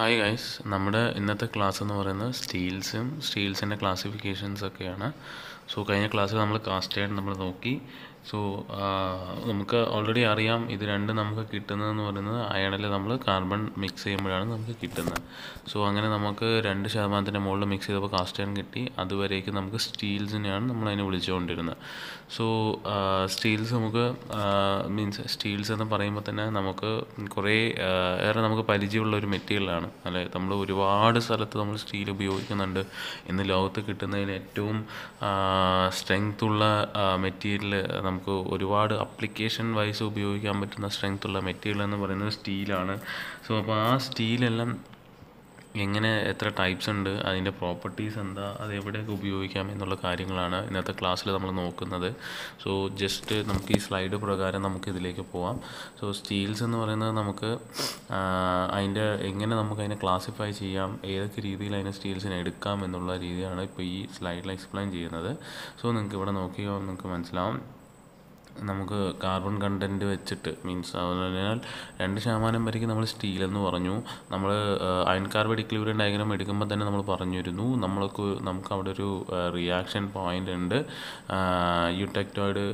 hi guys നമ്മുടെ ഇന്നത്തെ class എന്ന് പറയുന്നത് സ്റ്റീൽസും സ്റ്റീൽസിൻ്റെ ക്ലാസിഫിക്കേഷൻസ് ഒക്കെയാണ് സോ കഴിഞ്ഞ ക്ലാസ്സിൽ നമ്മൾ ആയിട്ട് നമ്മൾ നോക്കി സോ നമുക്ക് ഓൾറെഡി അറിയാം ഇത് രണ്ടും നമുക്ക് കിട്ടുന്നതെന്ന് പറയുന്നത് അയണിൽ നമ്മൾ കാർബൺ മിക്സ് ചെയ്യുമ്പോഴാണ് നമുക്ക് കിട്ടുന്നത് സോ അങ്ങനെ നമുക്ക് രണ്ട് ശതമാനത്തിൻ്റെ മുകളിൽ മിക്സ് ചെയ്തപ്പോൾ അയൺ കിട്ടി അതുവരേക്ക് നമുക്ക് സ്റ്റീൽസിനെയാണ് നമ്മൾ അതിനെ വിളിച്ചുകൊണ്ടിരുന്നത് സോ സ്റ്റീൽസ് നമുക്ക് മീൻസ് സ്റ്റീൽസ് എന്ന് പറയുമ്പോൾ തന്നെ നമുക്ക് കുറേ ഏറെ നമുക്ക് പരിചയമുള്ള ഒരു മെറ്റീരിയലാണ് അല്ലേ നമ്മൾ ഒരുപാട് സ്ഥലത്ത് നമ്മൾ സ്റ്റീൽ ഉപയോഗിക്കുന്നുണ്ട് ഇന്ന് ലോകത്ത് കിട്ടുന്നതിന് ഏറ്റവും സ്ട്രെങ്ത്തുള്ള മെറ്റീരിയൽ നമുക്ക് ഒരുപാട് അപ്ലിക്കേഷൻ വൈസ് ഉപയോഗിക്കാൻ പറ്റുന്ന സ്ട്രെങ്ത്തുള്ള മെറ്റീരിയൽ എന്ന് പറയുന്നത് സ്റ്റീലാണ് സോ അപ്പോൾ ആ സ്റ്റീലെല്ലാം എങ്ങനെ എത്ര ടൈപ്സ് ഉണ്ട് അതിൻ്റെ പ്രോപ്പർട്ടീസ് എന്താ അത് എവിടെയൊക്കെ ഉപയോഗിക്കാം എന്നുള്ള കാര്യങ്ങളാണ് ഇന്നത്തെ ക്ലാസ്സിൽ നമ്മൾ നോക്കുന്നത് സോ ജസ്റ്റ് നമുക്ക് ഈ സ്ലൈഡ് പ്രകാരം നമുക്ക് ഇതിലേക്ക് പോവാം സോ സ്റ്റീൽസ് എന്ന് പറയുന്നത് നമുക്ക് അതിൻ്റെ എങ്ങനെ നമുക്ക് അതിനെ ക്ലാസിഫൈ ചെയ്യാം ഏതൊക്കെ രീതിയിൽ അതിനെ സ്റ്റീൽസിനെ എടുക്കാം എന്നുള്ള രീതിയാണ് ഇപ്പോൾ ഈ സ്ലൈഡിൽ എക്സ്പ്ലെയിൻ ചെയ്യുന്നത് സോ നിങ്ങൾക്ക് ഇവിടെ നോക്കിയാൽ നിങ്ങൾക്ക് മനസ്സിലാവും നമുക്ക് കാർബൺ കണ്ടൻറ്റ് വെച്ചിട്ട് മീൻസ് അതിനാൽ രണ്ട് ശതമാനം വരയ്ക്ക് നമ്മൾ സ്റ്റീലെന്ന് പറഞ്ഞു നമ്മൾ അയൺ കാർബൺ ഇക്ലിബ്രിയം ഡയഗ്രാം എടുക്കുമ്പോൾ തന്നെ നമ്മൾ പറഞ്ഞിരുന്നു നമ്മൾക്ക് നമുക്ക് അവിടെ ഒരു റിയാക്ഷൻ പോയിൻ്റ് ഉണ്ട് യുടെക്ടോയിഡ്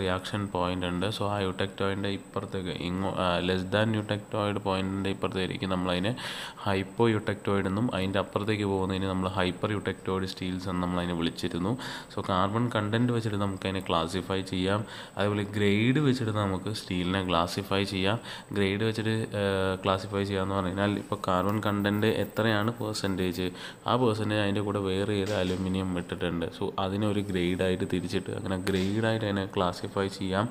റിയാക്ഷൻ പോയിൻ്റ് ഉണ്ട് സോ ആ യുടെക്ടോയിൻ്റെ ഇപ്പുറത്തേക്ക് ഇങ്ങോ ലെസ് ദാൻ യുടെക്ടോയിഡ് പോയിൻറ്റിൻ്റെ ഇപ്പുറത്തേക്ക് നമ്മളതിനെ ഹൈപ്പോ യുടെക്ടോയിഡ് എന്നും അതിൻ്റെ അപ്പുറത്തേക്ക് പോകുന്നതിന് നമ്മൾ ഹൈപ്പർ യുടെക്ടോയിഡ് സ്റ്റീൽസ് എന്ന് നമ്മളതിനെ വിളിച്ചിരുന്നു സോ കാർബൺ കണ്ടൻറ്റ് വെച്ചിട്ട് നമുക്കതിനെ ക്ലാസിഫൈ ചെയ്യാം അത് അതേപോലെ ഗ്രേഡ് വെച്ചിട്ട് നമുക്ക് സ്റ്റീലിനെ ക്ലാസിഫൈ ചെയ്യാം ഗ്രേഡ് വെച്ചിട്ട് ക്ലാസിഫൈ ചെയ്യാമെന്ന് പറഞ്ഞു കഴിഞ്ഞാൽ ഇപ്പോൾ കാർബൺ കണ്ടൻറ്റ് എത്രയാണ് പെർസെൻറ്റേജ് ആ പെർസെൻറ്റേജ് അതിൻ്റെ കൂടെ വേറെ ഏത് അലുമിനിയം ഇട്ടിട്ടുണ്ട് സോ അതിനൊരു ഗ്രേഡായിട്ട് തിരിച്ചിട്ട് അങ്ങനെ ഗ്രേഡായിട്ട് അതിനെ ക്ലാസിഫൈ ചെയ്യാം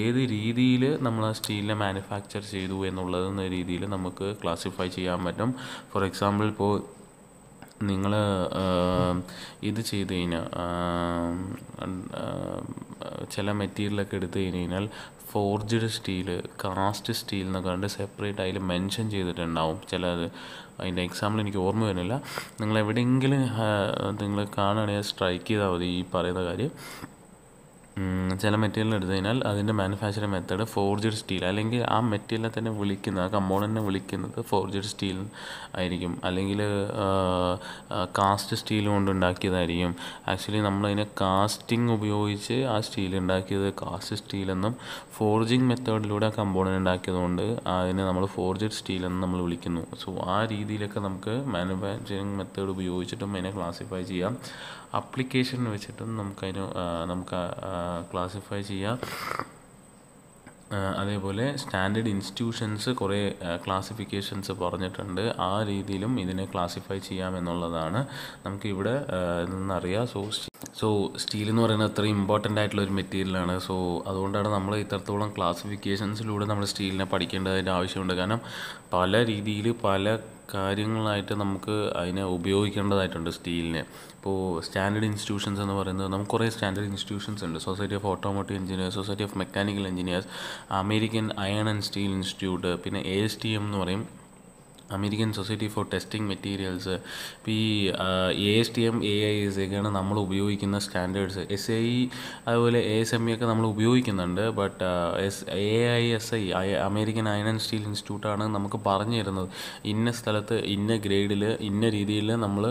ഏത് രീതിയിൽ നമ്മൾ ആ സ്റ്റീലിനെ മാനുഫാക്ചർ ചെയ്തു എന്നുള്ളതെന്ന രീതിയിൽ നമുക്ക് ക്ലാസിഫൈ ചെയ്യാൻ പറ്റും ഫോർ എക്സാമ്പിൾ ഇപ്പോൾ നിങ്ങൾ ഇത് ചെയ്ത് കഴിഞ്ഞാൽ ചില മെറ്റീരിയലൊക്കെ എടുത്തു കഴിഞ്ഞ് കഴിഞ്ഞാൽ ഫോർജ്ഡ് സ്റ്റീൽ കാസ്റ്റ് സ്റ്റീൽ എന്നൊക്കെ പറഞ്ഞിട്ട് സെപ്പറേറ്റ് അതിൽ മെൻഷൻ ചെയ്തിട്ടുണ്ടാവും ചില അതിൻ്റെ എക്സാമ്പിൾ എനിക്ക് ഓർമ്മ വരുന്നില്ല നിങ്ങൾ എവിടെയെങ്കിലും നിങ്ങൾ കാണുകയാണെങ്കിൽ സ്ട്രൈക്ക് ചെയ്താൽ മതി ഈ പറയുന്ന കാര്യം ചില മെറ്റീരിയൽ എടുത്തു കഴിഞ്ഞാൽ അതിൻ്റെ മാനുഫാക്ചറിങ് മെത്തേഡ് ഫോർജഡ് സ്റ്റീൽ അല്ലെങ്കിൽ ആ മെറ്റീരിയലിനെ തന്നെ വിളിക്കുന്ന ആ കമ്പോണൻറ്റിനെ വിളിക്കുന്നത് ഫോർജഡ് സ്റ്റീൽ ആയിരിക്കും അല്ലെങ്കിൽ കാസ്റ്റ് സ്റ്റീൽ കൊണ്ട് ഉണ്ടാക്കിയതായിരിക്കും ആക്ച്വലി നമ്മളതിനെ കാസ്റ്റിംഗ് ഉപയോഗിച്ച് ആ സ്റ്റീൽ ഉണ്ടാക്കിയത് കാസ്റ്റ് സ്റ്റീൽ എന്നും ഫോർജിങ് മെത്തേഡിലൂടെ ആ കമ്പോണൻറ്റ് ഉണ്ടാക്കിയതുകൊണ്ട് അതിനെ നമ്മൾ ഫോർജഡ് സ്റ്റീൽ എന്ന് നമ്മൾ വിളിക്കുന്നു സോ ആ രീതിയിലൊക്കെ നമുക്ക് മാനുഫാക്ചറിങ് മെത്തേഡ് ഉപയോഗിച്ചിട്ടും അതിനെ ക്ലാസിഫൈ ചെയ്യാം അപ്ലിക്കേഷൻ വെച്ചിട്ടും നമുക്കതിന് നമുക്ക് ക്ലാസിഫൈ ചെയ്യാം അതേപോലെ സ്റ്റാൻഡേർഡ് ഇൻസ്റ്റിറ്റ്യൂഷൻസ് കുറേ ക്ലാസിഫിക്കേഷൻസ് പറഞ്ഞിട്ടുണ്ട് ആ രീതിയിലും ഇതിനെ ക്ലാസിഫൈ ചെയ്യാമെന്നുള്ളതാണ് നമുക്കിവിടെ നിന്നറിയാം സോ സോ സ്റ്റീൽ എന്ന് പറയുന്നത് അത്രയും ഇമ്പോർട്ടൻ്റ് ആയിട്ടുള്ള ഒരു മെറ്റീരിയലാണ് സോ അതുകൊണ്ടാണ് നമ്മൾ ഇത്രത്തോളം ക്ലാസിഫിക്കേഷൻസിലൂടെ നമ്മൾ സ്റ്റീലിനെ പഠിക്കേണ്ടതിൻ്റെ ആവശ്യമുണ്ട് കാരണം പല രീതിയിൽ പല കാര്യങ്ങളായിട്ട് നമുക്ക് അതിനെ ഉപയോഗിക്കേണ്ടതായിട്ടുണ്ട് സ്റ്റീലിനെ ഇപ്പോൾ സ്റ്റാൻഡേർഡ് ഇൻസ്റ്റിറ്റ്യൂഷൻസ് എന്ന് പറയുന്നത് നമുക്ക് കുറേ സ്റ്റാൻഡേർഡ് ഇൻസ്റ്റിറ്റ്യൂഷൻസ് ഉണ്ട് society of automotive engineers society of mechanical engineers American iron and steel institute പിന്നെ എ എസ് ടി എം എന്ന് പറയും American society for testing materials ഇപ്പോൾ ഈ A S T M A I S ഒക്കെയാണ് നമ്മൾ ഉപയോഗിക്കുന്ന standards S I അതുപോലെ A S M E ഒക്കെ നമ്മൾ ഉപയോഗിക്കുന്നുണ്ട് but S A I S I American iron and steel ഇൻസ്റ്റിറ്റ്യൂട്ടാണ് നമുക്ക് പറഞ്ഞു തരുന്നത് ഇന്ന സ്ഥലത്ത് ഇന്ന ഗ്രേഡിൽ ഇന്ന രീതിയിൽ നമ്മൾ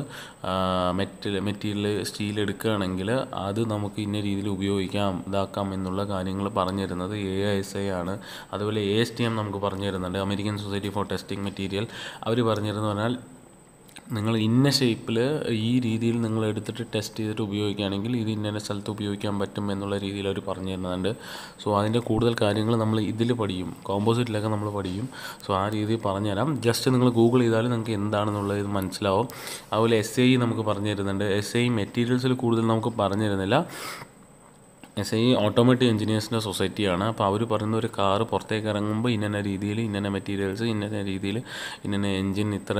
മെറ്റൽ മെറ്റീരിയൽ സ്റ്റീൽ എടുക്കുകയാണെങ്കിൽ അത് നമുക്ക് ഇന്ന രീതിയിൽ ഉപയോഗിക്കാം ഇതാക്കാം എന്നുള്ള കാര്യങ്ങൾ പറഞ്ഞു തരുന്നത് എ ഐ എസ് ഐ ആണ് അതുപോലെ എ എസ് ടി എം നമുക്ക് പറഞ്ഞു തരുന്നുണ്ട് American society for testing material അവർ പറഞ്ഞിരുന്നു പറഞ്ഞാൽ നിങ്ങൾ ഇന്ന ഷേപ്പിൽ ഈ രീതിയിൽ നിങ്ങൾ എടുത്തിട്ട് ടെസ്റ്റ് ചെയ്തിട്ട് ഉപയോഗിക്കുകയാണെങ്കിൽ ഇത് ഇന്ന സ്ഥലത്ത് ഉപയോഗിക്കാൻ പറ്റും എന്നുള്ള രീതിയിൽ അവർ പറഞ്ഞു തരുന്നുണ്ട് സോ അതിൻ്റെ കൂടുതൽ കാര്യങ്ങൾ നമ്മൾ ഇതിൽ പഠിക്കും കോമ്പോസിറ്റിലൊക്കെ നമ്മൾ പഠിക്കും സോ ആ രീതിയിൽ പറഞ്ഞുതരാം ജസ്റ്റ് നിങ്ങൾ ഗൂഗിൾ ചെയ്താൽ നിങ്ങൾക്ക് എന്താണെന്നുള്ളത് ഇത് മനസ്സിലാവും അതുപോലെ എസ് ഐ e നമുക്ക് പറഞ്ഞു തരുന്നുണ്ട് എസ് e ഐ മെറ്റീരിയൽസിൽ കൂടുതൽ നമുക്ക് പറഞ്ഞു തരുന്നില്ല എസ് ഐ ഓട്ടോമേറ്റിക് എഞ്ചിനീയേഴ്സിൻ്റെ സൊസൈറ്റിയാണ് അപ്പോൾ അവർ പറയുന്ന ഒരു കാറ് പുറത്തേക്ക് ഇറങ്ങുമ്പോൾ ഇന്നന്നെ രീതിയിൽ ഇന്നന്നെ മെറ്റീരിയൽസ് ഇന്ന രീതിയിൽ ഇന്നന്നെ എഞ്ചിൻ ഇത്ര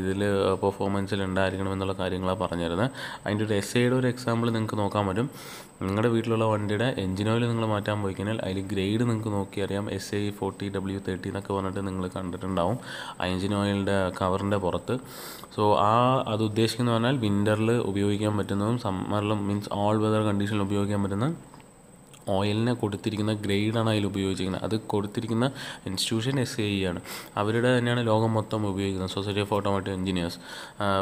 ഇതിൽ പെർഫോമൻസിൽ ഉണ്ടായിരിക്കണം എന്നുള്ള കാര്യങ്ങളാണ് പറഞ്ഞിരുന്നത് അതിൻ്റെ ഒരു എസ് ഐയുടെ ഒരു എക്സാമ്പിൾ നിങ്ങൾക്ക് നോക്കാൻ പറ്റും നിങ്ങളുടെ വീട്ടിലുള്ള വണ്ടിയുടെ എഞ്ചിൻ ഓയിൽ നിങ്ങൾ മാറ്റാൻ പോയി കഴിഞ്ഞാൽ അതിൽ ഗ്രേഡ് നിങ്ങൾക്ക് നോക്കി അറിയാം S I forty W thirty എന്നൊക്കെ പറഞ്ഞിട്ട് നിങ്ങൾ കണ്ടിട്ടുണ്ടാവും ആ എഞ്ചിൻ ഓയിലിൻ്റെ കവറിൻ്റെ പുറത്ത് സോ ആ അത് ഉദ്ദേശിക്കുന്നത് പറഞ്ഞാൽ വിൻ്ററിൽ ഉപയോഗിക്കാൻ പറ്റുന്നതും സമ്മറിലും മീൻസ് ഓൾ വെതർ കണ്ടീഷനിൽ ഉപയോഗിക്കാൻ പറ്റുന്ന ഓയിലിനെ കൊടുത്തിരിക്കുന്ന ഗ്രേഡാണ് അതിൽ ഉപയോഗിച്ചിരിക്കുന്നത് അത് കൊടുത്തിരിക്കുന്ന ഇൻസ്റ്റിറ്റ്യൂഷൻ എസ് ഐ ആണ് അവരുടെ തന്നെയാണ് ലോകം മൊത്തം ഉപയോഗിക്കുന്നത് സൊസൈറ്റി ഓഫ് ഓട്ടോമാറ്റിക് എഞ്ചിനീയേഴ്സ്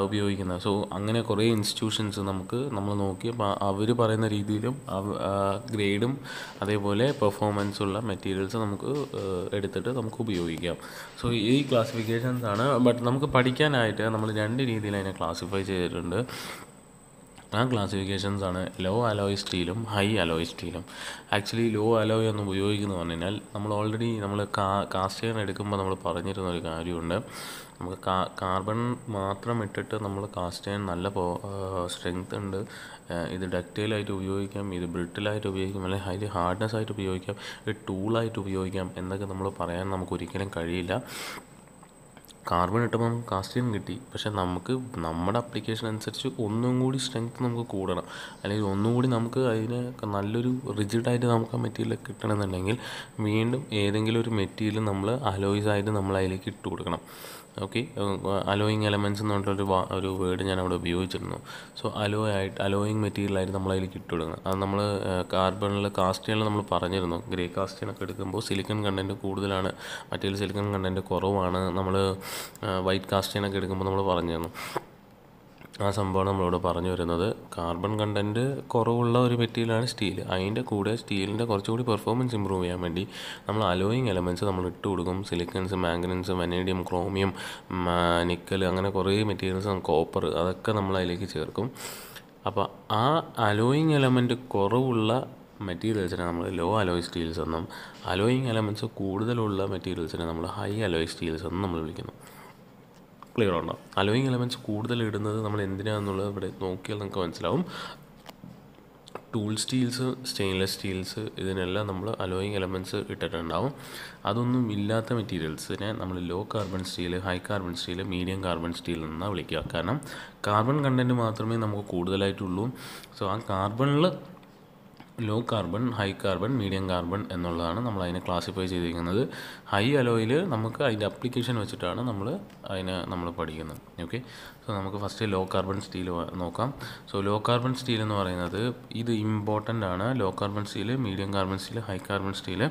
ഉപയോഗിക്കുന്നത് സോ അങ്ങനെ കുറേ ഇൻസ്റ്റിറ്റ്യൂഷൻസ് നമുക്ക് നമ്മൾ നോക്കി അവർ പറയുന്ന രീതിയിലും ഗ്രേഡും അതേപോലെ പെർഫോമൻസ് ഉള്ള മെറ്റീരിയൽസ് നമുക്ക് എടുത്തിട്ട് നമുക്ക് ഉപയോഗിക്കാം സോ ഈ ക്ലാസിഫിക്കേഷൻസ് ആണ് ബട്ട് നമുക്ക് പഠിക്കാനായിട്ട് നമ്മൾ രണ്ട് രീതിയിൽ അതിനെ ക്ലാസിഫൈ ചെയ്തിട്ടുണ്ട് ആ ക്ലാസിഫിക്കേഷൻസ് ആണ് ലോ അലോയ് സ്റ്റീലും ഹൈ അലോയ് സ്റ്റീലും ആക്ച്വലി ലോ അലോയ് എന്ന് ഉപയോഗിക്കുന്നു പറഞ്ഞു കഴിഞ്ഞാൽ നമ്മൾ ഓൾറെഡി നമ്മൾ കാ കാസ്റ്റ് ചെയ്യാൻ എടുക്കുമ്പോൾ നമ്മൾ പറഞ്ഞിരുന്ന ഒരു കാര്യമുണ്ട് നമുക്ക് കാ കാർബൺ മാത്രം ഇട്ടിട്ട് നമ്മൾ കാസ്റ്റ് ചെയ്യാൻ നല്ല പോ സ്ട്രെങ്ത് ഉണ്ട് ഇത് ഡക്റ്റൈലായിട്ട് ഉപയോഗിക്കാം ഇത് ബ്രിട്ടിലായിട്ട് ഉപയോഗിക്കാം അല്ലെങ്കിൽ ഹൈലി ഹാർഡ്നെസ് ആയിട്ട് ഉപയോഗിക്കാം ഇത് ടൂളായിട്ട് ഉപയോഗിക്കാം എന്നൊക്കെ നമ്മൾ പറയാൻ നമുക്ക് ഒരിക്കലും കഴിയില്ല കാർബൺ നമുക്ക് കാസ്റ്റിയം കിട്ടി പക്ഷേ നമുക്ക് നമ്മുടെ അപ്ലിക്കേഷൻ അനുസരിച്ച് ഒന്നും കൂടി സ്ട്രെങ്ത് നമുക്ക് കൂടണം അല്ലെങ്കിൽ ഒന്നും കൂടി നമുക്ക് അതിന് നല്ലൊരു റിജിഡായിട്ട് നമുക്ക് ആ മെറ്റീരിയൽ കിട്ടണമെന്നുണ്ടെങ്കിൽ വീണ്ടും ഏതെങ്കിലും ഒരു മെറ്റീരിയൽ നമ്മൾ ആയിട്ട് നമ്മൾ അതിലേക്ക് ഇട്ട് കൊടുക്കണം ഓക്കെ അലോയിങ് എലമെൻറ്റ്സ് എന്ന് പറഞ്ഞിട്ടൊരു ഒരു വേർഡ് ഞാൻ അവിടെ ഉപയോഗിച്ചിരുന്നു സോ അലോയ് ആയിട്ട് അലോയിങ് മെറ്റീരിയൽ ആയിട്ട് നമ്മളതിൽ കിട്ടുകൊടുക്കണം അത് നമ്മൾ കാർബണിൽ കാസ്റ്റിയനിൽ നമ്മൾ പറഞ്ഞിരുന്നു ഗ്രേ കാസ്റ്റിയനൊക്കെ എടുക്കുമ്പോൾ സിലിക്കൺ കണ്ടൻറ്റ് കൂടുതലാണ് മറ്റേ സിലിക്കൺ കണ്ടൻറ്റ് കുറവാണ് നമ്മൾ വൈറ്റ് കാസ്റ്റിയനൊക്കെ എടുക്കുമ്പോൾ നമ്മൾ പറഞ്ഞിരുന്നു ആ സംഭവമാണ് നമ്മളിവിടെ പറഞ്ഞു വരുന്നത് കാർബൺ കണ്ടൻറ്റ് കുറവുള്ള ഒരു മെറ്റീരിയലാണ് സ്റ്റീൽ അതിൻ്റെ കൂടെ സ്റ്റീലിൻ്റെ കുറച്ചുകൂടി പെർഫോമൻസ് ഇമ്പ്രൂവ് ചെയ്യാൻ വേണ്ടി നമ്മൾ അലോയിങ് എലമെൻറ്റ്സ് നമ്മൾ ഇട്ട് കൊടുക്കും silicons manganese vanadium chromium nickel അങ്ങനെ കുറേ മെറ്റീരിയൽസ് കോപ്പർ അതൊക്കെ നമ്മൾ അതിലേക്ക് ചേർക്കും അപ്പോൾ ആ അലോയിങ് എലമെൻറ്റ് കുറവുള്ള മെറ്റീരിയൽസിനെ നമ്മൾ ലോ അലോയ് സ്റ്റീൽസ് എന്നും അലോയിങ് എലമെൻറ്റ്സ് കൂടുതലുള്ള മെറ്റീരിയൽസിനെ നമ്മൾ ഹൈ അലോയ് സ്റ്റീൽസ് എന്നും നമ്മൾ വിളിക്കുന്നു ക്ലിയർ ഉണ്ടാവും അലോയിങ് എലമെൻറ്റ്സ് കൂടുതൽ ഇടുന്നത് നമ്മൾ എന്തിനാണെന്നുള്ളത് ഇവിടെ നോക്കിയാൽ നമുക്ക് മനസ്സിലാവും ടൂൾ സ്റ്റീൽസ് സ്റ്റെയിൻലെസ് സ്റ്റീൽസ് ഇതിനെല്ലാം നമ്മൾ അലോയിങ് എലമെൻറ്റ്സ് ഇട്ടിട്ടുണ്ടാവും അതൊന്നും ഇല്ലാത്ത മെറ്റീരിയൽസിനെ നമ്മൾ low carbon steel high carbon steel medium carbon steel എന്നാണ് വിളിക്കുക കാരണം കാർബൺ കണ്ടൻറ്റ് മാത്രമേ നമുക്ക് കൂടുതലായിട്ടുള്ളൂ സോ ആ കാർബണിൽ low carbon high carbon medium carbon എന്നുള്ളതാണ് നമ്മൾ അതിനെ ക്ലാസിഫൈ ചെയ്തിരിക്കുന്നത് ഹൈ അലോയിൽ നമുക്ക് അതിൻ്റെ അപ്ലിക്കേഷൻ വെച്ചിട്ടാണ് നമ്മൾ അതിനെ നമ്മൾ പഠിക്കുന്നത് ഓക്കെ സോ നമുക്ക് ഫസ്റ്റ് ലോ കാർബൺ സ്റ്റീൽ നോക്കാം സോ ലോ കാർബൺ സ്റ്റീൽ എന്ന് പറയുന്നത് ഇത് ഇമ്പോർട്ടൻ്റ് ആണ് low carbon steel medium carbon steel high carbon steel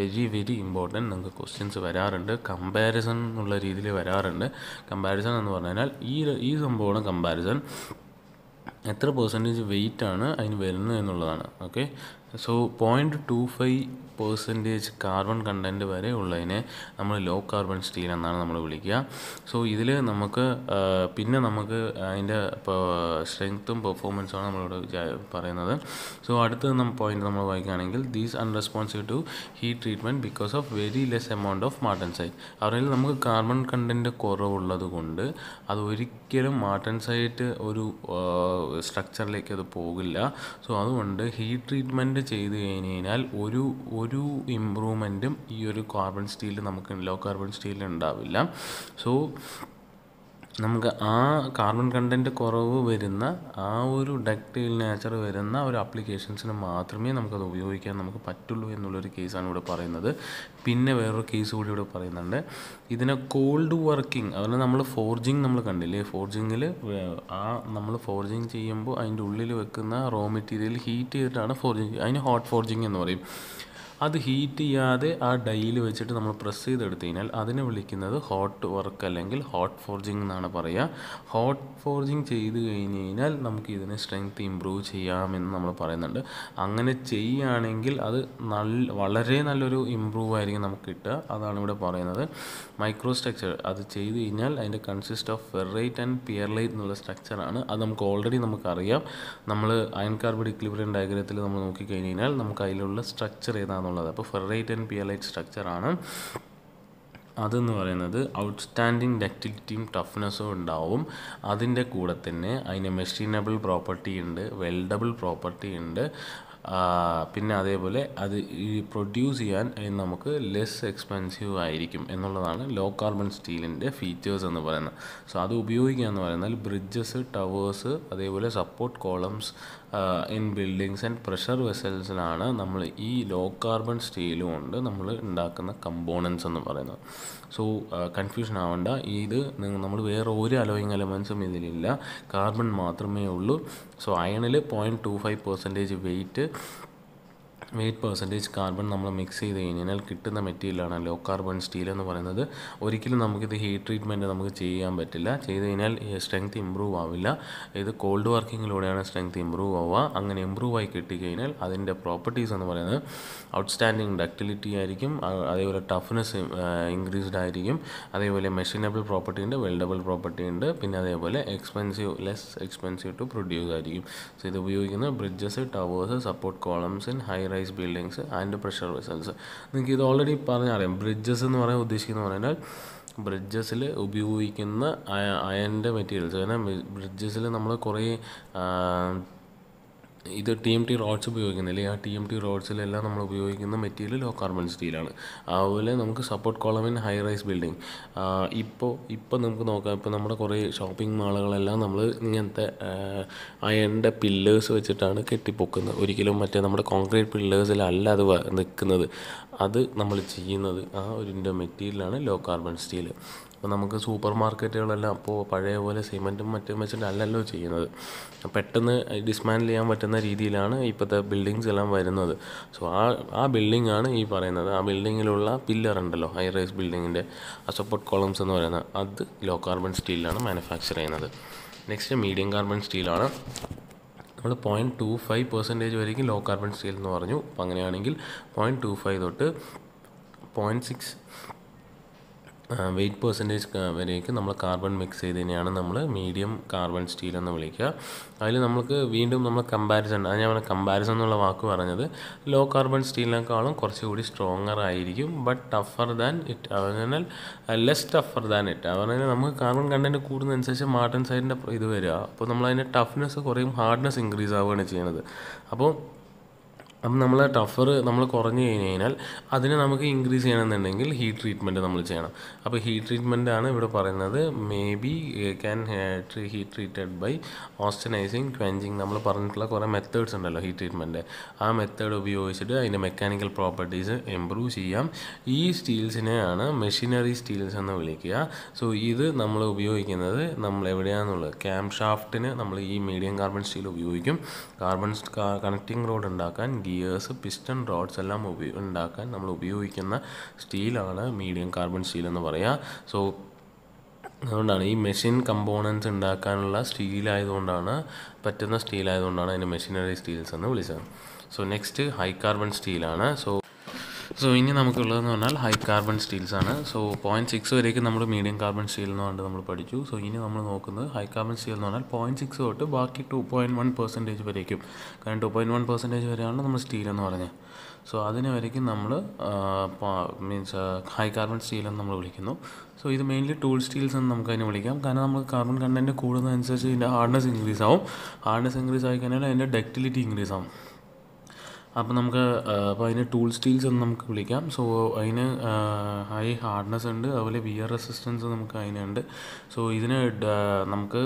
very very important നിങ്ങൾക്ക് ക്വസ്റ്റ്യൻസ് വരാറുണ്ട് കമ്പാരിസൺ എന്നുള്ള രീതിയിൽ വരാറുണ്ട് കമ്പാരിസൺ എന്ന് പറഞ്ഞു കഴിഞ്ഞാൽ ഈ ഈ സംഭവമാണ് കമ്പാരിസൺ എത്ര പെർസെൻറ്റേജ് വെയിറ്റാണ് അതിന് വരുന്നത് എന്നുള്ളതാണ് okay so point two five percentage carbon content വരെ ഉള്ളതിനെ നമ്മൾ ലോ കാർബൺ സ്റ്റീൽ എന്നാണ് നമ്മൾ വിളിക്കുക സോ ഇതിൽ നമുക്ക് പിന്നെ നമുക്ക് അതിൻ്റെ സ്ട്രെങ്ത്തും പെർഫോമൻസുമാണ് നമ്മളിവിടെ പറയുന്നത് സോ അടുത്ത നമ്മൾ പോയിന്റ് നമ്മൾ വായിക്കുകയാണെങ്കിൽ these unresponsive to heat treatment because of very less amount of martensite അവരിൽ നമുക്ക് കാർബൺ കണ്ടൻറ്റ് കുറവുള്ളത് കൊണ്ട് അത് ഒരിക്കലും മാർട്ടൻസൈറ്റ് ഒരു സ്ട്രക്ചറിലേക്ക് അത് പോകില്ല സോ അതുകൊണ്ട് ഹീറ്റ് ട്രീറ്റ്മെൻറ്റ് ചെയ്ത് കഴിഞ്ഞ് കഴിഞ്ഞാൽ ഒരു ഒരു ഒരു ഇമ്പ്രൂവ്മെൻറ്റും ഈ ഒരു കാർബൺ സ്റ്റീലിൽ നമുക്ക് ലോ കാർബൺ സ്റ്റീലിൽ ഉണ്ടാവില്ല സോ നമുക്ക് ആ കാർബൺ കണ്ടൻറ്റ് കുറവ് വരുന്ന ആ ഒരു ഡക്റ്റൈൽ നേച്ചർ വരുന്ന ഒരു അപ്ലിക്കേഷൻസിന് മാത്രമേ നമുക്കത് ഉപയോഗിക്കാൻ നമുക്ക് പറ്റുള്ളൂ എന്നുള്ളൊരു കേസാണ് ഇവിടെ പറയുന്നത് പിന്നെ വേറൊരു കേസ് കൂടി ഇവിടെ പറയുന്നുണ്ട് ഇതിനെ കോൾഡ് വർക്കിംഗ് അതുപോലെ നമ്മൾ ഫോർജിങ് നമ്മൾ കണ്ടില്ലേ ഫോർജിങ്ങിൽ ആ നമ്മൾ ഫോർജിങ് ചെയ്യുമ്പോൾ അതിൻ്റെ ഉള്ളിൽ വെക്കുന്ന റോ മെറ്റീരിയൽ ഹീറ്റ് ചെയ്തിട്ടാണ് ഫോർജിങ് അതിന് ഹോട്ട് ഫോർജിങ് എന്ന് പറയും അത് ഹീറ്റ് ചെയ്യാതെ ആ ഡൈയിൽ വെച്ചിട്ട് നമ്മൾ പ്രസ് ചെയ്തെടുത്തു കഴിഞ്ഞാൽ അതിനെ വിളിക്കുന്നത് ഹോട്ട് വർക്ക് അല്ലെങ്കിൽ ഹോട്ട് ഫോർജിങ് എന്നാണ് പറയുക ഹോട്ട് ഫോർജിങ് ചെയ്ത് കഴിഞ്ഞ് കഴിഞ്ഞാൽ നമുക്ക് ഇതിനെ സ്ട്രെങ്ത് ഇമ്പ്രൂവ് ചെയ്യാമെന്ന് നമ്മൾ പറയുന്നുണ്ട് അങ്ങനെ ചെയ്യുകയാണെങ്കിൽ അത് നല്ല വളരെ നല്ലൊരു ഇമ്പ്രൂവ് ആയിരിക്കും നമുക്ക് കിട്ടുക അതാണ് ഇവിടെ പറയുന്നത് മൈക്രോ സ്ട്രക്ചർ അത് ചെയ്ത് കഴിഞ്ഞാൽ അതിൻ്റെ consist of ferrite and pearlite എന്നുള്ള സ്ട്രക്ചറാണ് അത് നമുക്ക് ഓൾറെഡി നമുക്കറിയാം നമ്മൾ അയൺ കാർബൺ ഇക്ലിബ്രിയം ഡയഗ്രത്തിൽ നമ്മൾ നോക്കിക്കഴിഞ്ഞ് കഴിഞ്ഞാൽ നമുക്ക് അതിലുള്ള സ്ട്രക്ചർ ഏതാണെന്ന് എന്നുള്ളത് അപ്പോൾ ഫെറൈറ്റ് ആൻഡ് പിയലൈറ്റ് സ്ട്രക്ചറാണ് അതെന്ന് പറയുന്നത് ഔട്ട്സ്റ്റാൻഡിങ് ഡക്റ്റിലിറ്റിയും ടഫ്നെസ്സും ഉണ്ടാവും അതിൻ്റെ കൂടെ തന്നെ അതിന് മെഷീനബിൾ പ്രോപ്പർട്ടി ഉണ്ട് വെൽഡബിൾ പ്രോപ്പർട്ടി ഉണ്ട് പിന്നെ അതേപോലെ അത് ഈ പ്രൊഡ്യൂസ് ചെയ്യാൻ നമുക്ക് ലെസ് എക്സ്പെൻസീവ് ആയിരിക്കും എന്നുള്ളതാണ് ലോ കാർബൺ സ്റ്റീലിൻ്റെ ഫീച്ചേഴ്സ് എന്ന് പറയുന്നത് സോ അത് ഉപയോഗിക്കുക എന്ന് പറയുന്നത് ബ്രിഡ്ജസ് ടവേഴ്സ് അതേപോലെ support columns in buildings and pressure വെസൽസിലാണ് നമ്മൾ ഈ ലോ കാർബൺ സ്റ്റീൽ കൊണ്ട് നമ്മൾ ഉണ്ടാക്കുന്ന കമ്പോണൻസ് എന്ന് പറയുന്നത് സോ കൺഫ്യൂഷൻ ആവണ്ട ഇത് നമ്മൾ വേറെ ഒരു അലോയിങ് എലമെൻസും ഇതിലില്ല കാർബൺ മാത്രമേ ഉള്ളൂ സോ അയണിൽ point two five percentage weight weight percentage carbon നമ്മൾ മിക്സ് ചെയ്ത് കഴിഞ്ഞാൽ കിട്ടുന്ന മെറ്റീരിയലാണ് ലോ കാർബൺ സ്റ്റീൽ എന്ന് പറയുന്നത് ഒരിക്കലും നമുക്കിത് ഹീറ്റ് ട്രീറ്റ്മെൻറ്റ് നമുക്ക് ചെയ്യാൻ പറ്റില്ല ചെയ്ത് കഴിഞ്ഞാൽ സ്ട്രെങ്ത് ഇമ്പ്രൂവ് ആവില്ല ഇത് കോൾഡ് വർക്കിങ്ങിലൂടെയാണ് സ്ട്രെങ്ത് ഇമ്പ്രൂവ് ആവുക അങ്ങനെ ഇമ്പ്രൂവ് ആയി കിട്ടിക്കഴിഞ്ഞാൽ അതിൻ്റെ പ്രോപ്പർട്ടീസ് എന്ന് പറയുന്നത് ഔട്ട്സ്റ്റാൻഡിങ് ഡക്ടിലിറ്റി ആയിരിക്കും അതേപോലെ ടഫ്നെസ് ഇൻക്രീസ്ഡ് ആയിരിക്കും അതേപോലെ മെഷീനബിൾ പ്രോപ്പർട്ടി ഉണ്ട് വെൽഡബിൾ പ്രോപ്പർട്ടി ഉണ്ട് പിന്നെ അതേപോലെ expensive less expensive to produce ആയിരിക്കും സോ ഇത് ഉപയോഗിക്കുന്നത് bridges towers support columns in high rise size buildings and pressure vessels നിങ്ങൾക്ക് ഇത് ഓൾറെഡി പറഞ്ഞറിയാം ബ്രിഡ്ജസ് എന്ന് പറയാൻ ഉദ്ദേശിക്കുന്നത് പറഞ്ഞാൽ ബ്രിഡ്ജസിൽ ഉപയോഗിക്കുന്ന അയൻ്റെ മെറ്റീരിയൽസ് അങ്ങനെ ബ്രിഡ്ജസിൽ നമ്മൾ കുറേ ഇത് ടി എം ടി റോഡ്സ് ഉപയോഗിക്കുന്നില്ലേ ആ ടി എം ടി റോഡ്സിലെല്ലാം നമ്മൾ ഉപയോഗിക്കുന്ന മെറ്റീരിയൽ ലോ കാർബൺ സ്റ്റീലാണ് അതുപോലെ നമുക്ക് support column in high rise building ഇപ്പോൾ ഇപ്പോൾ നമുക്ക് നോക്കാം ഇപ്പോൾ നമ്മുടെ കുറേ ഷോപ്പിംഗ് മാളുകളെല്ലാം നമ്മൾ ഇങ്ങനത്തെ അയണിൻ്റെ പില്ലേഴ്സ് വെച്ചിട്ടാണ് കെട്ടിപ്പൊക്കുന്നത് ഒരിക്കലും മറ്റേ നമ്മുടെ കോൺക്രീറ്റ് പില്ലേഴ്സിലല്ല അത് നിൽക്കുന്നത് അത് നമ്മൾ ചെയ്യുന്നത് ആ ഒരു മെറ്റീരിയലാണ് ലോ കാർബൺ സ്റ്റീൽ അപ്പോൾ നമുക്ക് സൂപ്പർ മാർക്കറ്റുകളെല്ലാം അപ്പോൾ പഴയ പോലെ സിമെൻറ്റും മറ്റും വെച്ചിട്ട് അല്ലല്ലോ ചെയ്യുന്നത് പെട്ടെന്ന് ഡിസ്മാൻഡിൽ ചെയ്യാൻ പറ്റുന്ന രീതിയിലാണ് ഇപ്പോഴത്തെ ബിൽഡിങ്സ് എല്ലാം വരുന്നത് സോ ആ ആ ബിൽഡിംഗ് ആണ് ഈ പറയുന്നത് ആ ബിൽഡിങ്ങിലുള്ള പില്ലർ ഉണ്ടല്ലോ ഹൈ റൈസ് ബിൽഡിങ്ങിൻ്റെ ആ സപ്പോർട്ട് കോളംസ് എന്ന് പറയുന്നത് അത് ലോ കാർബൺ സ്റ്റീലിലാണ് മാനുഫാക്ചർ ചെയ്യുന്നത് നെക്സ്റ്റ് മീഡിയം കാർബൺ സ്റ്റീലാണ് നമ്മൾ പോയിൻറ്റ് ടു ഫൈവ് പെർസെൻറ്റേജ് വരെയും ലോ കാർബൺ സ്റ്റീൽ എന്ന് പറഞ്ഞു അപ്പോൾ അങ്ങനെയാണെങ്കിൽ പോയിൻറ്റ് ടു ഫൈവ് തൊട്ട് പോയിൻറ്റ് സിക്സ് വെയ്റ്റ് പെർസെൻറ്റേജ് വരേക്കും നമ്മൾ കാർബൺ മിക്സ് ചെയ്തതിനെയാണ് നമ്മൾ മീഡിയം കാർബൺ സ്റ്റീൽ എന്ന് വിളിക്കുക അതിൽ നമുക്ക് വീണ്ടും നമ്മൾ കമ്പാരിസൺ അത് ഞാൻ കമ്പാരിസൺ എന്നുള്ള വാക്ക് പറഞ്ഞത് ലോ കാർബൺ സ്റ്റീലിനേക്കാളും കുറച്ചുകൂടി സ്ട്രോങ്ങർ ആയിരിക്കും ബട്ട് ടഫർ ദാൻ ഇറ്റ് അവനാൽ ലെസ് ടഫർ ദാൻ ഇറ്റ് അവനാൽ നമുക്ക് കാർബൺ കണ്ടൻറ്റ് കൂടുന്നതനുസരിച്ച് മാർട്ടൻ സൈഡിൻ്റെ ഇത് വരിക അപ്പോൾ നമ്മൾ അതിൻ്റെ ടഫ്നെസ് കുറയും ഹാർഡ്നെസ് ഇൻക്രീസ് ആവുകയാണ് ചെയ്യുന്നത് അപ്പോൾ അപ്പം നമ്മൾ ടഫർ നമ്മൾ കുറഞ്ഞു കഴിഞ്ഞ് കഴിഞ്ഞാൽ അതിനെ നമുക്ക് ഇൻക്രീസ് ചെയ്യണമെന്നുണ്ടെങ്കിൽ ഹീറ്റ് ട്രീറ്റ്മെൻറ്റ് നമ്മൾ ചെയ്യണം അപ്പോൾ ഹീറ്റ് ട്രീറ്റ്മെൻ്റ് ആണ് ഇവിടെ പറയുന്നത് may be can heat treated by austenising quenching നമ്മൾ പറഞ്ഞിട്ടുള്ള കുറേ മെത്തേഡ്സ് ഉണ്ടല്ലോ ഹീറ്റ് ട്രീറ്റ്മെൻറ്റ് ആ മെത്തേഡ് ഉപയോഗിച്ചിട്ട് അതിൻ്റെ മെക്കാനിക്കൽ പ്രോപ്പർട്ടീസ് ഇമ്പ്രൂവ് ചെയ്യാം ഈ സ്റ്റീൽസിനെയാണ് മെഷീനറി സ്റ്റീൽസ് എന്ന് വിളിക്കുക സോ ഇത് നമ്മൾ ഉപയോഗിക്കുന്നത് നമ്മൾ എവിടെയാണെന്നുള്ളത് ക്യാമ്പ് ഷാഫ്റ്റിന് നമ്മൾ ഈ മീഡിയം കാർബൺ സ്റ്റീൽ ഉപയോഗിക്കും കാർബൺ കണക്റ്റിംഗ് റോഡ് ഉണ്ടാക്കാൻ ഗിയേഴ്സ് പിസ്റ്റൺ റോഡ്സ് എല്ലാം ഉണ്ടാക്കാൻ നമ്മൾ ഉപയോഗിക്കുന്ന സ്റ്റീലാണ് മീഡിയം കാർബൺ സ്റ്റീൽ എന്ന് പറയുക സോ അതുകൊണ്ടാണ് ഈ മെഷീൻ കമ്പോണൻസ് ഉണ്ടാക്കാനുള്ള സ്റ്റീലായതുകൊണ്ടാണ് പറ്റുന്ന സ്റ്റീലായതുകൊണ്ടാണ് അതിൻ്റെ മെഷീനറി സ്റ്റീൽസ് എന്ന് വിളിച്ചത് സോ നെക്സ്റ്റ് ഹൈ കാർബൺ സ്റ്റീലാണ് സോ സോ ഇനി നമുക്കുള്ളതെന്ന് പറഞ്ഞാൽ ഹൈ കാർബൺ സ്റ്റീൽസ് ആണ് സോ പോയിൻറ്റ് സിക്സ് വരേക്ക് നമ്മൾ മീഡിയം കാർബൺ സ്റ്റീൽ എന്ന് പറഞ്ഞിട്ട് നമ്മൾ പഠിച്ചു സോ ഇനി നമ്മൾ നോക്കുന്നത് ഹൈ കാർബൺ സ്റ്റീൽ എന്ന് പറഞ്ഞാൽ പോയിൻറ്റ് സിക്സ് തൊട്ട് ബാക്കി ടു പോയിൻറ്റ് വൺ പെർസെൻറ്റേജ് വരേക്കും കാരണം ടു പോയിൻറ്റ് വൺ പെർസെൻറ്റേജ് വരെയാണ് നമ്മൾ സ്റ്റീൽ എന്ന് പറഞ്ഞത് സോ അതിന് വരേക്കും നമ്മൾ മീൻസ് ഹൈ കാർബൺ സ്റ്റീൽ എന്ന് നമ്മൾ വിളിക്കുന്നു സോ ഇത് മെയിൻലി ടൂൾ സ്റ്റീൽസ് എന്ന് നമുക്ക് അതിനെ വിളിക്കാം കാരണം നമ്മൾ കാർബൺ കണ്ടൻറ്റ് കൂടുന്നതനുസരിച്ച് ഇതിൻ്റെ ഹാർഡ്നെസ് ഇൻക്രീസ് ആവും ഹാർഡ്നെസ് ഇൻക്രീസ് ആയിക്കഴിഞ്ഞാൽ അതിൻ്റെ ഡെക്റ്റിലിറ്റി ഇൻക്രീസ് ആവും അപ്പം നമുക്ക് അപ്പോൾ അതിന് ടൂൾ സ്റ്റീൽസ് എന്ന് നമുക്ക് വിളിക്കാം സോ അതിന് ഹൈ ഹാർഡ്നെസ് ഉണ്ട് അതുപോലെ വിയർ റെസിസ്റ്റൻസ് നമുക്ക് അതിനുണ്ട് സോ ഇതിന് നമുക്ക്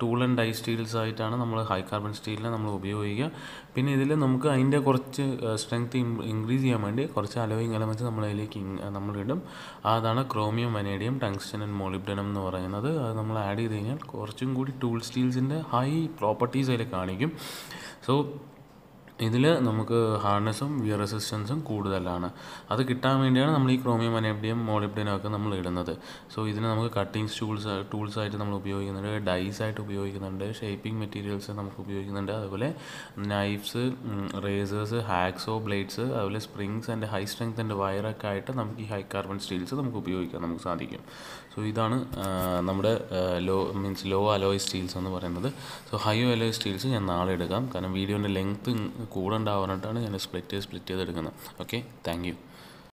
ടൂൾ ആൻഡ് ഡൈ സ്റ്റീൽസ് ആയിട്ടാണ് നമ്മൾ ഹൈ കാർബൺ സ്റ്റീലിനെ നമ്മൾ ഉപയോഗിക്കുക പിന്നെ ഇതിൽ നമുക്ക് അതിൻ്റെ കുറച്ച് സ്ട്രെങ്ത് ഇൻക്രീസ് ചെയ്യാൻ വേണ്ടി കുറച്ച് അലോയിങ് എലമെൻസ് നമ്മൾ അതിലേക്ക് നമ്മൾ ഇടും അതാണ് chromium vanadium tungsten and molybdenum എന്ന് പറയുന്നത് അത് നമ്മൾ ആഡ് ചെയ്ത് കഴിഞ്ഞാൽ കുറച്ചും കൂടി ടൂൾ സ്റ്റീൽസിൻ്റെ ഹൈ പ്രോപ്പർട്ടീസ് അതിൽ കാണിക്കും സോ ഇതിൽ നമുക്ക് ഹാർഡ്നെസ്സും വിയർ റെസിസ്റ്റൻസും കൂടുതലാണ് അത് കിട്ടാൻ വേണ്ടിയാണ് നമ്മൾ ഈ ക്രോമിയം മനേബ്ഡിയം മോളിബ്ഡിയനും ഒക്കെ നമ്മൾ ഇടുന്നത് സോ ഇതിന് നമുക്ക് കട്ടിങ് ടൂൾസ് ടൂൾസ് ആയിട്ട് നമ്മൾ ഉപയോഗിക്കുന്നുണ്ട് ഡൈസ് ആയിട്ട് ഉപയോഗിക്കുന്നുണ്ട് ഷേപ്പിംഗ് മെറ്റീരിയൽസ് നമുക്ക് ഉപയോഗിക്കുന്നുണ്ട് അതുപോലെ നൈഫ്സ് റേസേഴ്സ് ഹാക്സോ ബ്ലേഡ്സ് അതുപോലെ springs and high strength and വയറൊക്കെ ആയിട്ട് നമുക്ക് ഈ ഹൈ കാർബൺ സ്റ്റീൽസ് നമുക്ക് ഉപയോഗിക്കാൻ നമുക്ക് സാധിക്കും സോ ഇതാണ് നമ്മുടെ low means low alloy steels എന്ന് പറയുന്നത് സോ ഹൈ അലോയ് സ്റ്റീൽസ് ഞാൻ നാളെ എടുക്കാം കാരണം വീഡിയോൻ്റെ ലെങ്ത്ത് കൂടെ ഉണ്ടാവാനായിട്ടാണ് ഞാൻ സ്പ്ലിറ്റ് സ്പ്ലിറ്റ് ചെയ്ത് എടുക്കുന്നത് ഓക്കെ താങ്ക് യു